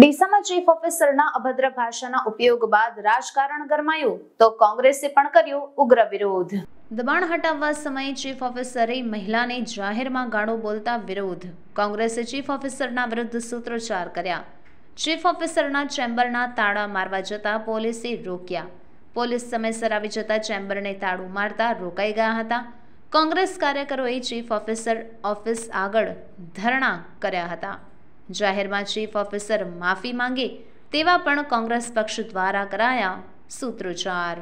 ડીસામાં chief ઓફિસરના અભદ્ર ભાષાના ઉપયોગ બાદ રાજકારણ ગરમાયું તો કોંગ્રેસે પણ કર્યું ઉગ્ર વિરોધ દબાણ હટાવવા સમયે ચીફ ઓફિસરે મહિલાને જાહેરમાં ગાળો બોલતા વિરોધ કોંગ્રેસે ચીફ ઓફિસરના વિરુદ્ધ સૂત્રોચ્ચાર કર્યા ચીફ ઓફિસરના ચેમ્બરના તાળા મારવા જતા પોલીસે રોક્યા પોલીસ સમયસર આવી જતા ચેમ્બરને તાળું મારતા રોકાઈ ગયા હતા કોંગ્રેસ કાર્યકરોએ ચીફ ઓફિસર ઓફિસ આગળ ધરણા કર્યા હતા જાહેરમાં ચીફ ઓફિસર માફી માંગે તેવા પણ કોંગ્રેસ પક્ષ દ્વારા કરાયા સૂત્રોચ્ચાર